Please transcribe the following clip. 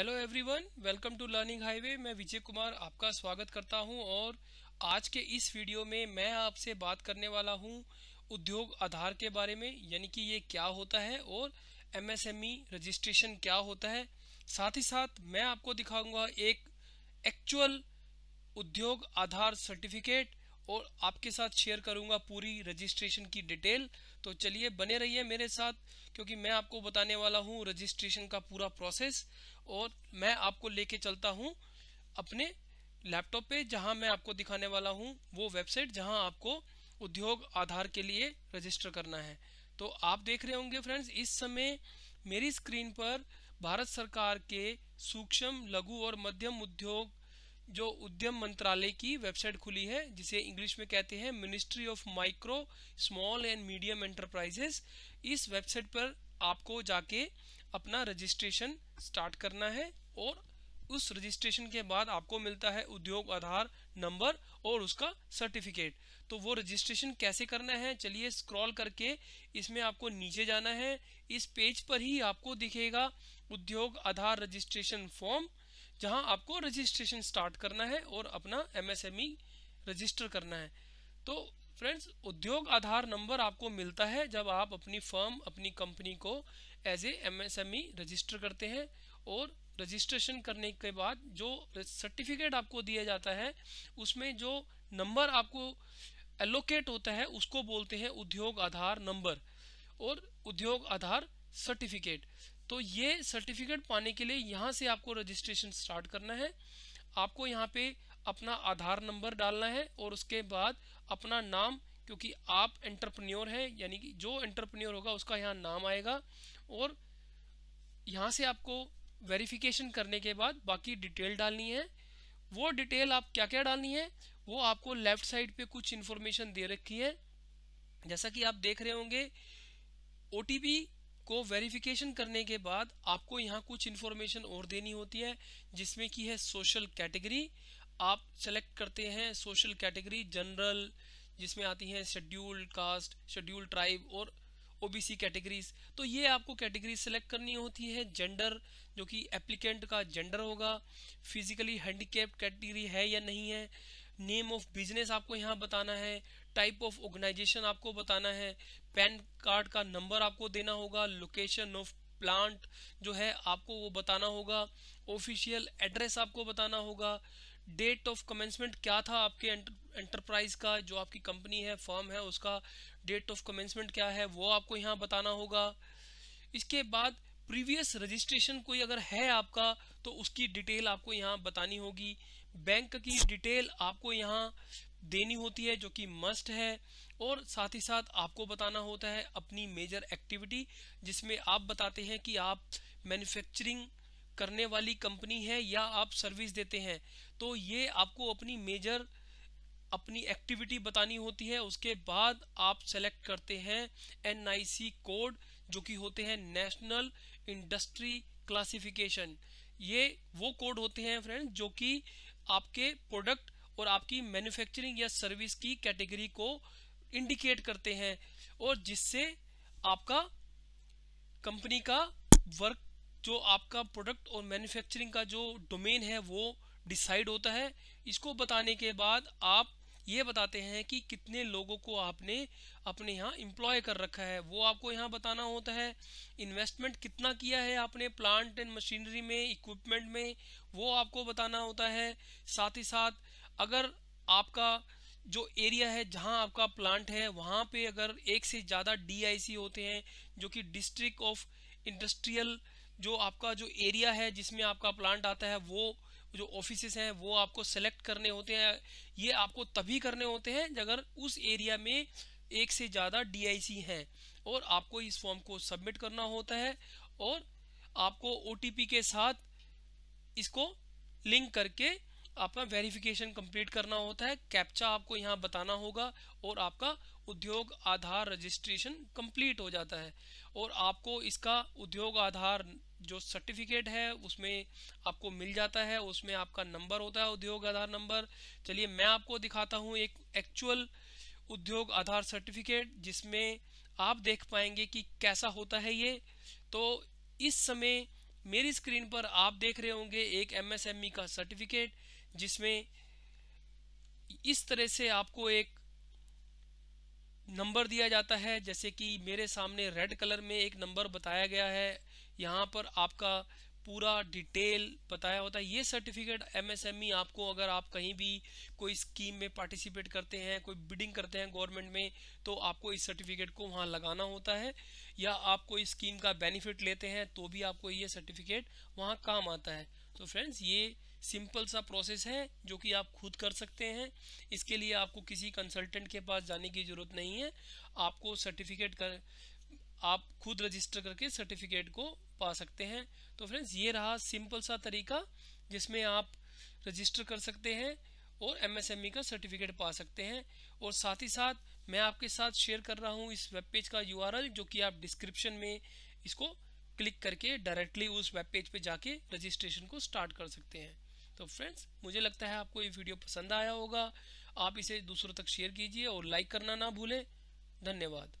hello everyone welcome to learning highway मैं विजय कुमार आपका स्वागत करता हूं और आज के इस वीडियो में मैं आपसे बात करने वाला हूं उद्योग आधार के बारे में यानी कि ये क्या होता है और एमएसएमई रजिस्ट्रेशन e क्या होता है साथ ही साथ मैं आपको दिखाऊंगा एक एक्चुअल उद्योग आधार सर्टिफिकेट और आपके साथ शेयर करूंगा पूरी रजिस्ट्रेशन की डिटेल तो चलिए बने रहिए मेरे साथ क्योंकि मैं आपको बताने वाला हूँ रजिस्ट्रेशन का पूरा प्रोसेस और मैं आपको लेके चलता हूँ अपने लैपटॉप पे जहाँ मैं आपको दिखाने वाला हूँ वो वेबसाइट जहाँ आपको उद्योग आधार के लिए रजिस्टर करना है तो आप देख रहे होंगे फ्रेंड्स इस समय मेरी स्क्रीन पर भारत सरकार के सूक्ष्म लघु और मध्यम उद्योग जो उद्यम मंत्रालय की वेबसाइट खुली है जिसे इंग्लिश में कहते हैं ministry of micro small and medium enterprises इस वेबसाइट पर आपको जाके अपना रजिस्ट्रेशन स्टार्ट करना है और उस रजिस्ट्रेशन के बाद आपको मिलता है उद्योग आधार नंबर और उसका सर्टिफिकेट तो वो रजिस्ट्रेशन कैसे करना है चलिए स्क्रॉल करके इसमें आपको नीचे जाना है इस पेज पर ही आपको दिखेगा उद्योग आधार रजिस्ट्रेशन फॉर्म जहां आपको रजिस्ट्रेशन स्टार्ट करना है और अपना एमएसएमई रजिस्टर e करना है तो फ्रेंड्स उद्योग आधार नंबर आपको मिलता है जब आप अपनी फर्म अपनी कंपनी को एज ए एमएसएमई रजिस्टर करते हैं और रजिस्ट्रेशन करने के बाद जो सर्टिफिकेट आपको दिया जाता है उसमें जो नंबर आपको एलोकेट होता है उसको बोलते हैं उद्योग आधार नंबर और उद्योग आधार सर्टिफिकेट तो ये सर्टिफिकेट पाने के लिए यहाँ से आपको रजिस्ट्रेशन स्टार्ट करना है आपको यहाँ पे अपना आधार नंबर डालना है और उसके बाद अपना नाम क्योंकि आप एंटरप्रन्योर हैं यानी कि जो एंटरप्रन्योर होगा उसका यहाँ नाम आएगा और यहाँ से आपको वेरिफिकेशन करने के बाद बाकी डिटेल डालनी है वो डिटेल आप क्या क्या डालनी है वो आपको लेफ्ट साइड पे कुछ इन्फॉर्मेशन दे रखी है जैसा कि आप देख रहे होंगे ओ को वेरिफिकेशन करने के बाद आपको यहाँ कुछ इन्फॉर्मेशन और देनी होती है जिसमें की है सोशल कैटेगरी आप सेलेक्ट करते हैं सोशल कैटेगरी जनरल जिसमें आती हैं शेड्यूल्ड कास्ट शेड्यूल्ड ट्राइब और ओबीसी कैटेगरीज तो ये आपको कैटेगरी सेलेक्ट करनी होती है जेंडर जो कि एप्लीकेंट का जेंडर होगा फिजिकली हैंडीकेप्ड कैटेगरी है या नहीं है नेम ऑफ बिजनेस आपको यहाँ बताना है टाइप ऑफ ऑर्गेनाइजेशन आपको बताना है पैन कार्ड का नंबर आपको देना होगा लोकेशन ऑफ प्लांट जो है आपको वो बताना होगा ऑफिशियल एड्रेस आपको बताना होगा डेट ऑफ कमेंसमेंट क्या था आपके एंटरप्राइज का जो आपकी कंपनी है फर्म है उसका डेट ऑफ कमेंसमेंट क्या है वो आपको यहाँ बताना होगा इसके बाद प्रीवियस रजिस्ट्रेशन कोई अगर है आपका तो उसकी डिटेल आपको यहाँ बतानी होगी बैंक की डिटेल आपको यहाँ देनी होती है जो कि मस्ट है और साथ ही साथ आपको बताना होता है अपनी मेजर एक्टिविटी जिसमें आप बताते हैं कि आप मैन्युफैक्चरिंग करने वाली कंपनी है या आप सर्विस देते हैं तो ये आपको अपनी मेजर अपनी एक्टिविटी बतानी होती है उसके बाद आप सेलेक्ट करते हैं एनआईसी कोड जो कि होते हैं नेशनल इंडस्ट्री क्लासिफिकेशन ये वो कोड होते हैं फ्रेंड जो कि आपके प्रोडक्ट और आपकी मैन्युफैक्चरिंग या सर्विस की कैटेगरी को इंडिकेट करते हैं और जिससे आपका कंपनी का वर्क जो आपका प्रोडक्ट और मैन्युफैक्चरिंग का जो डोमेन है वो डिसाइड होता है इसको बताने के बाद आप ये बताते हैं कि कितने लोगों को आपने अपने यहाँ एम्प्लॉय कर रखा है वो आपको यहाँ बताना होता है इन्वेस्टमेंट कितना किया है आपने प्लांट एंड मशीनरी में इक्विपमेंट में वो आपको बताना होता है साथ ही साथ अगर आपका जो एरिया है जहाँ आपका प्लांट है वहाँ पे अगर एक से ज़्यादा डीआईसी होते हैं जो कि डिस्ट्रिक्ट ऑफ इंडस्ट्रियल जो आपका जो एरिया है जिसमें आपका प्लांट आता है वो जो ऑफिस हैं वो आपको सेलेक्ट करने होते हैं ये आपको तभी करने होते हैं अगर उस एरिया में एक से ज़्यादा डी हैं और आपको इस फॉर्म को सबमिट करना होता है और आपको ओ के साथ इसको लिंक करके आपका वेरिफिकेशन कंप्लीट करना होता है कैप्चा आपको यहाँ बताना होगा और आपका उद्योग आधार रजिस्ट्रेशन कंप्लीट हो जाता है और आपको इसका उद्योग आधार जो सर्टिफिकेट है उसमें आपको मिल जाता है उसमें आपका नंबर होता है उद्योग आधार नंबर चलिए मैं आपको दिखाता हूँ एक एक्चुअल उद्योग आधार सर्टिफिकेट जिसमें आप देख पाएंगे कि कैसा होता है ये तो इस समय मेरी स्क्रीन पर आप देख रहे होंगे एक एमएसएमई e का सर्टिफिकेट जिसमें इस तरह से आपको एक नंबर दिया जाता है जैसे कि मेरे सामने रेड कलर में एक नंबर बताया गया है यहाँ पर आपका पूरा डिटेल बताया होता है ये सर्टिफिकेट एमएसएमई e आपको अगर आप कहीं भी कोई स्कीम में पार्टिसिपेट करते हैं कोई बिडिंग करते हैं गवर्नमेंट में तो आपको इस सर्टिफिकेट को वहाँ लगाना होता है या आप कोई स्कीम का बेनिफिट लेते हैं तो भी आपको ये सर्टिफिकेट वहाँ काम आता है तो फ्रेंड्स ये सिंपल सा प्रोसेस है जो कि आप खुद कर सकते हैं इसके लिए आपको किसी कंसल्टेंट के पास जाने की ज़रूरत नहीं है आपको सर्टिफिकेट कर आप खुद रजिस्टर करके सर्टिफिकेट को पा सकते हैं तो फ्रेंड्स ये रहा सिंपल सा तरीका जिसमें आप रजिस्टर कर सकते हैं और एम e का सर्टिफिकेट पा सकते हैं और साथ ही साथ मैं आपके साथ शेयर कर रहा हूँ इस वेब पेज का यू जो कि आप डिस्क्रिप्शन में इसको क्लिक करके डायरेक्टली उस वेब पेज पे जाके रजिस्ट्रेशन को स्टार्ट कर सकते हैं तो फ्रेंड्स मुझे लगता है आपको ये वीडियो पसंद आया होगा आप इसे दूसरों तक शेयर कीजिए और लाइक करना ना भूलें धन्यवाद